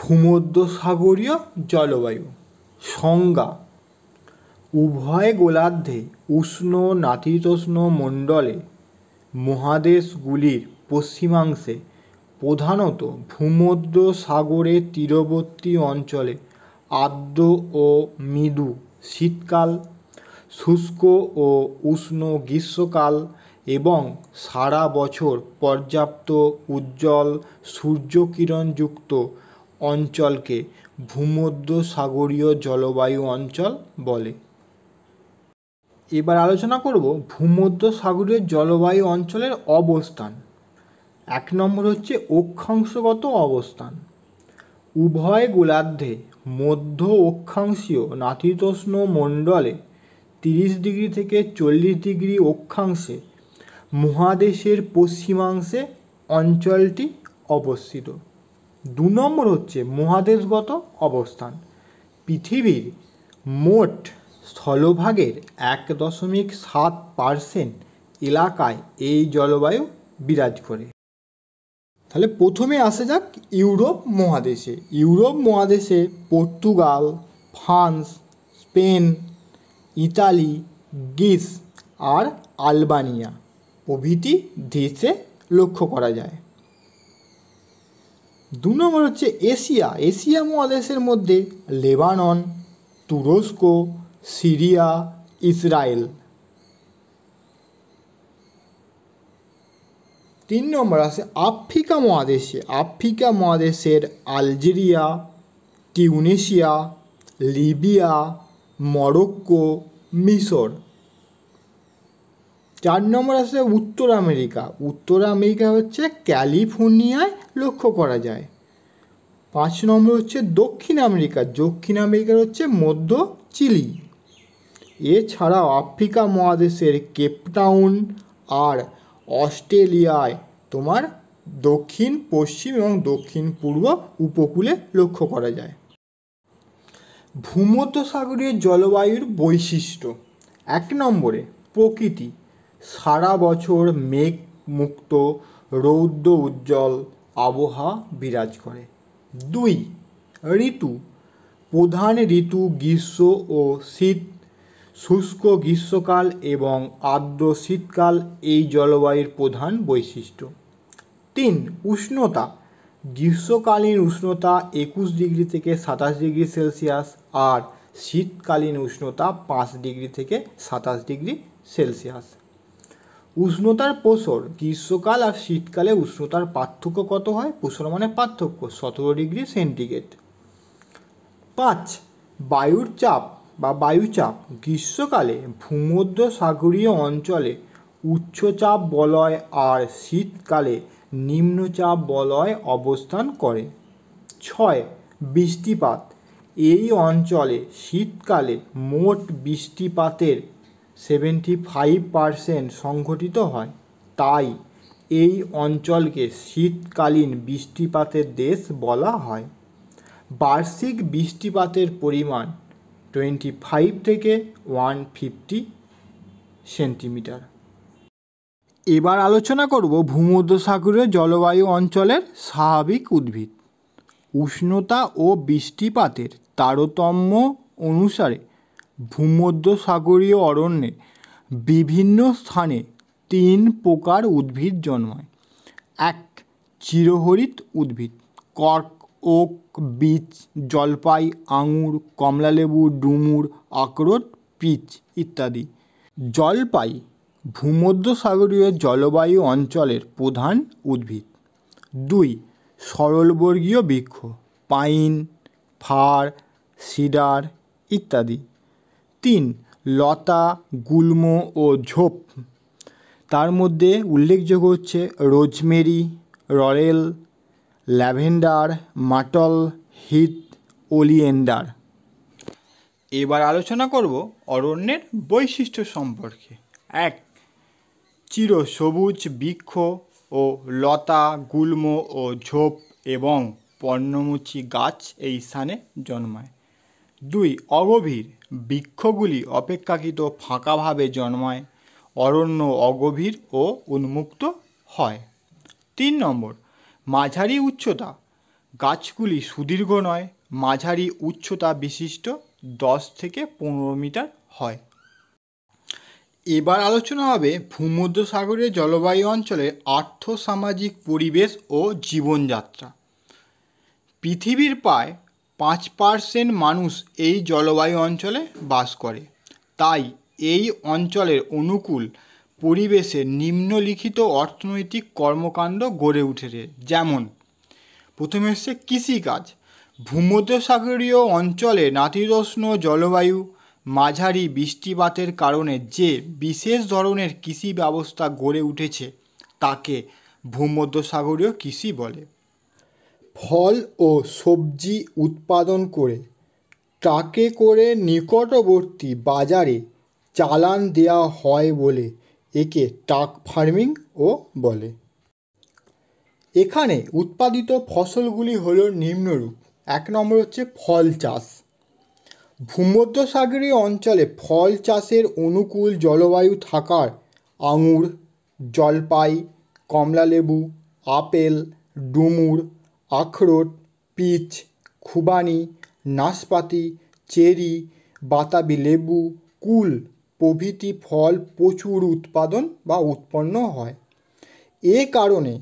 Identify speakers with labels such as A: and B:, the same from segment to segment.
A: ভূমধ্যসাগরীয় জলবায়ু সংজ্ঞা উভয় গোলার্ধে উষ্ণ নাতিতোষ্ণ মণ্ডলে মহাদেশগুলির পশ্চিমাংশে প্রধানত ভূমধ্যসাগরের তীরবর্তী অঞ্চলে আর্দ্র ও মৃদু শীতকাল শুষ্ক ও উষ্ণ গ্রীষ্মকাল এবং সারা বছর পর্যাপ্ত উজ্জ্বল সূর্যকিরণযুক্ত অঞ্চলকে ভূমধ্য সাগরীয় জলবায়ু অঞ্চল বলে এবার আলোচনা করব ভূমধ্যসাগরীয় জলবায়ু অঞ্চলের অবস্থান এক নম্বর হচ্ছে অক্ষাংশগত অবস্থান উভয় গোলার্ধে মধ্য অক্ষাংশীয় নাতিতোষ্ণ মণ্ডলে তিরিশ ডিগ্রি থেকে চল্লিশ ডিগ্রি অক্ষাংশে মহাদেশের পশ্চিমাংশে অঞ্চলটি অবস্থিত দু নম্বর হচ্ছে মহাদেশগত অবস্থান পৃথিবীর মোট স্থলভাগের এক দশমিক সাত পারসেন্ট এলাকায় এই জলবায়ু বিরাজ করে তাহলে প্রথমে আসা যাক ইউরোপ মহাদেশে ইউরোপ মহাদেশে Portugal France Spain Italy Greece আর আলবানিয়া প্রভৃতি দেশে লক্ষ্য করা যায় দু নম্বর হচ্ছে এশিয়া এশিয়া মহাদেশের মধ্যে লেবানন তুরস্ক সিরিয়া ইসরায়েল তিন নম্বর আছে আফ্রিকা মহাদেশে আফ্রিকা মহাদেশের আলজেরিয়া টিউনেশিয়া লিবিয়া মরক্কো মিশর চার নম্বর আসছে উত্তর আমেরিকা উত্তর আমেরিকা হচ্ছে ক্যালিফোর্নিয়ায় লক্ষ্য করা যায় পাঁচ নম্বর হচ্ছে দক্ষিণ আমেরিকা দক্ষিণ আমেরিকার হচ্ছে মধ্য চিলি এছাড়াও আফ্রিকা মহাদেশের কেপটাউন আর অস্ট্রেলিয়ায় তোমার দক্ষিণ পশ্চিম এবং দক্ষিণ পূর্ব উপকূলে লক্ষ্য করা যায় ভূমধ্যসাগরীয় জলবায়ুর বৈশিষ্ট্য এক নম্বরে প্রকৃতি সারা বছর মেঘ মুক্ত রৌদ্র উজ্জ্বল আবহাওয়া বিরাজ করে দুই ঋতু প্রধান ঋতু গ্রীষ্ম ও শীত শুষ্ক গ্রীষ্মকাল এবং আর্দ্র শীতকাল এই জলবায়ুর প্রধান বৈশিষ্ট্য তিন উষ্ণতা গ্রীষ্মকালীন উষ্ণতা একুশ ডিগ্রি থেকে সাতাশ ডিগ্রি সেলসিয়াস আর শীতকালীন উষ্ণতা পাঁচ ডিগ্রি থেকে সাতাশ ডিগ্রি সেলসিয়াস উষ্ণতার প্রসর গ্রীষ্মকাল আর শীতকালে উষ্ণতার পার্থক্য কত হয় প্রসর মানে পার্থক্য সতেরো ডিগ্রি সেন্টিগ্রেড পাঁচ বায়ুর চাপ বা বায়ুচাপ গ্রীষ্মকালে ভূমধ্য সাগরীয় অঞ্চলে উচ্চচাপ বলয় আর শীতকালে নিম্নচাপ বলয় অবস্থান করে ছয় বৃষ্টিপাত এই অঞ্চলে শীতকালে মোট বৃষ্টিপাতের সেভেন্টি ফাইভ পারসেন্ট সংঘটিত হয় তাই এই অঞ্চলকে শীতকালীন বৃষ্টিপাতের দেশ বলা হয় বার্ষিক বৃষ্টিপাতের পরিমাণ টোয়েন্টি ফাইভ থেকে ওয়ান ফিফটি সেন্টিমিটার এবার আলোচনা করব ভূমধ্যসাগরের জলবায়ু অঞ্চলের স্বাভাবিক উদ্ভিদ উষ্ণতা ও বৃষ্টিপাতের তারতম্য অনুসারে ভূমধ্যসাগরীয় অরণ্যে বিভিন্ন স্থানে তিন প্রকার উদ্ভিদ জন্মায় এক চিরহরিৎ উদ্ভিদ কর্ক ওক বীচ জলপাই আঙুর কমলালেবু ডুমুর আখরোট পিচ ইত্যাদি জলপাই ভূমধ্যসাগরীয় জলবায়ু অঞ্চলের প্রধান উদ্ভিদ দুই সরলবর্গীয় বৃক্ষ পাইন ফার সিডার ইত্যাদি তিন লতা গুল্ম ও ঝোপ তার মধ্যে উল্লেখযোগ্য হচ্ছে rosemary royal lavender myrtle heath oleander এবার আলোচনা করব অরণ্যের বৈশিষ্ট্য সম্পর্কে এক চির সবুজ বৃক্ষ ও লতা গুল্ম ও ঝোপ এবং পর্ণমুচী গাছ এই স্থানে জন্মায় দুই অগভীর বৃক্ষগুলি অপেক্ষাকৃত ফাঁকাভাবে জন্মায় অরণ্য অগভীর ও উন্মুক্ত হয় তিন নম্বর মাঝারি উচ্চতা গাছগুলি সুদীর্ঘ নয় মাঝারি উচ্চতা বিশিষ্ট দশ থেকে পনেরো মিটার হয় এবার আলোচনা হবে ভূমধ্যসাগরের জলবায়ু অঞ্চলের আর্থ সামাজিক পরিবেশ ও জীবনযাত্রা পৃথিবীর প্রায় পাঁচ পার্সেন্ট মানুষ এই জলবায়ু অঞ্চলে বাস করে তাই এই অঞ্চলের অনুকূল পরিবেশে নিম্নলিখিত অর্থনৈতিক কর্মকাণ্ড গড়ে উঠেছে যেমন প্রথমে হচ্ছে কৃষিকাজ ভূমধ্যসাগরীয় অঞ্চলে নাতিদোষ্ণ জলবায়ু মাঝারি বৃষ্টিপাতের কারণে যে বিশেষ ধরনের কৃষি ব্যবস্থা গড়ে উঠেছে তাকে ভূমধ্যসাগরীয় কৃষি বলে ফল ও সবজি উৎপাদন করে ট্রাকে করে নিকটবর্তী বাজারে চালান দেওয়া হয় বলে একে ট্রাক ফার্মিংও বলে এখানে উৎপাদিত ফসলগুলি হলো নিম্নরূপ এক নম্বর হচ্ছে ফল চাষ ভূমধ্যসাগরীয় অঞ্চলে ফল চাষের অনুকূল জলবায়ু থাকার আঙুর জলপাই কমলালেবু আপেল ডুমুর আখরোট পিচ খুবানি নাশপাতি চেরি বাতাবি লেবু কুল প্রভৃতি ফল প্রচুর উৎপাদন বা উৎপন্ন হয় এ কারণে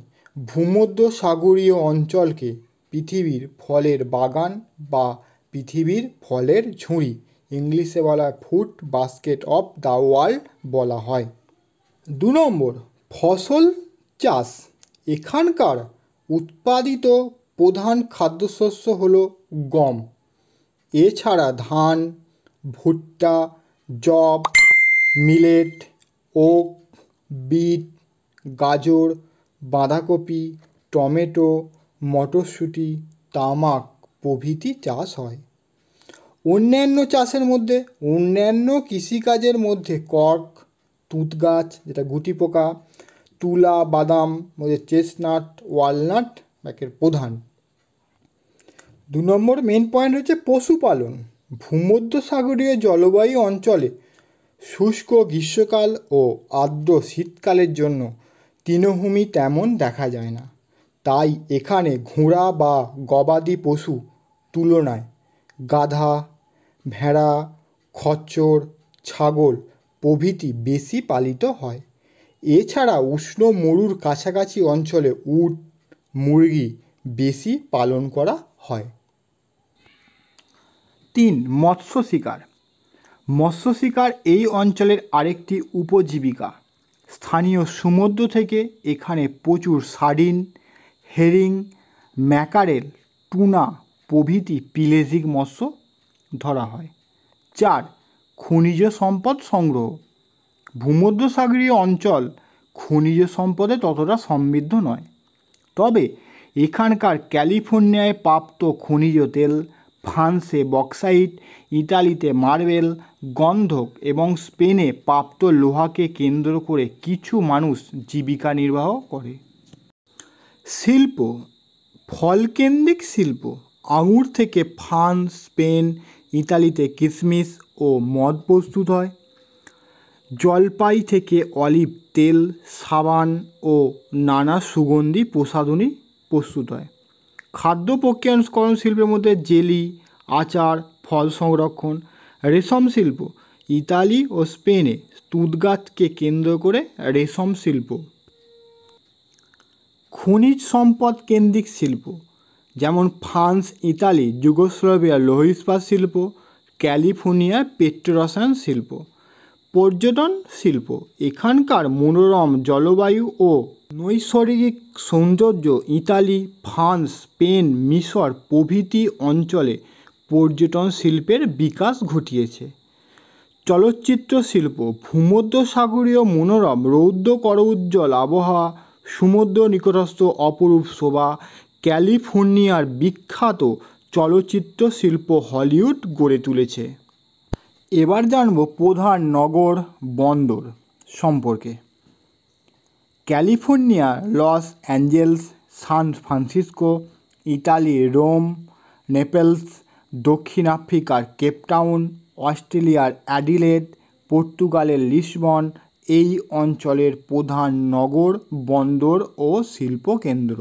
A: ভূমধ্যসাগরীয় অঞ্চলকে পৃথিবীর ফলের বাগান বা পৃথিবীর ফলের ঝুড়ি ইংলিশে বলা food basket of the world বলা হয় দু নম্বর ফসল চাষ এখানকার উৎপাদিত প্রধান খাদ্যশস্য হল গম এছাড়া ধান ভুট্টা যব মিলেট ওক বিট গাজর বাঁধাকপি টমেটো মটরশুঁটি তামাক প্রভৃতি চাষ হয় অন্যান্য চাষের মধ্যে অন্যান্য কৃষিকাজের মধ্যে কর্ক তুঁত গাছ যেটা গুটি পোকা তুলা বাদাম মধ্যে চেস্টনাট ওয়ালনাট ব্যাকের প্রধান দু নম্বর মেন পয়েন্ট হচ্ছে পশুপালন ভূমধ্যসাগরীয় জলবায়ু অঞ্চলে শুষ্ক গ্রীষ্মকাল ও আর্দ্র শীতকালের জন্য তৃণভূমি তেমন দেখা যায় না তাই এখানে ঘোড়া বা গবাদি পশু তুলনায় গাধা ভেড়া খচ্চর ছাগল প্রভৃতি বেশি পালিত হয় এছাড়া উষ্ণ মরুর কাছাকাছি অঞ্চলে উট মুরগি বেশি পালন করা হয় তিন মৎস্য শিকার মৎস্য শিকার এই অঞ্চলের আরেকটি উপজীবিকা স্থানীয় সমুদ্র থেকে এখানে প্রচুর সারিন হেরিং ম্যাকারেল টুনা প্রভৃতি পিলেজিক মৎস্য ধরা হয় চার খনিজ সম্পদ সংগ্রহ ভূমধ্যসাগরীয় অঞ্চল খনিজ সম্পদে ততটা সমৃদ্ধ নয় তবে এখানকার ক্যালিফোর্নিয়ায় প্রাপ্ত খনিজ তেল ফ্রান্সে বক্সাইট ইতালিতে মার্বেল গন্ধক এবং স্পেনে প্রাপ্ত লোহাকে কেন্দ্র করে কিছু মানুষ জীবিকা নির্বাহ করে শিল্প ফলকেন্দ্রিক শিল্প আঙুর থেকে ফ্রান্স স্পেন ইতালিতে কিশমিশ ও মদ প্রস্তুত হয় জলপাই থেকে অলিভ তেল সাবান ও নানা সুগন্ধি প্রসাধনী প্রস্তুত হয় খাদ্য প্রক্রিয়াকরণ শিল্পের মধ্যে জেলি আচার ফল সংরক্ষণ রেশম শিল্প ইতালি ও স্পেনে তুদগাতকে কেন্দ্র করে রেশম শিল্প খনিজ সম্পদ কেন্দ্রিক শিল্প যেমন ফ্রান্স ইতালি যুগোস্লোভিয়া ইস্পাত শিল্প ক্যালিফোর্নিয়া পেট্রোরসায়ন শিল্প পর্যটন শিল্প এখানকার মনোরম জলবায়ু ও নৈসর্গিক সৌন্দর্য ইতালি ফ্রান্স স্পেন মিশর প্রভৃতি অঞ্চলে পর্যটন শিল্পের বিকাশ ঘটিয়েছে চলচ্চিত্র শিল্প ভূমধ্যসাগরীয় মনোরম রৌদ্র কর উজ্জ্বল আবহাওয়া সমুদ্র নিকটস্থ অপরূপ শোভা ক্যালিফোর্নিয়ার বিখ্যাত চলচ্চিত্র শিল্প হলিউড গড়ে তুলেছে এবার জানব প্রধান নগর বন্দর সম্পর্কে California Los Angeles San Francisco Italy Rome Naples দক্ষিণ আফ্রিকার কেপটাউন অস্ট্রেলিয়ার অ্যাডিলেড পর্তুগালের লিসবন এই অঞ্চলের প্রধান নগর বন্দর ও শিল্পকেন্দ্র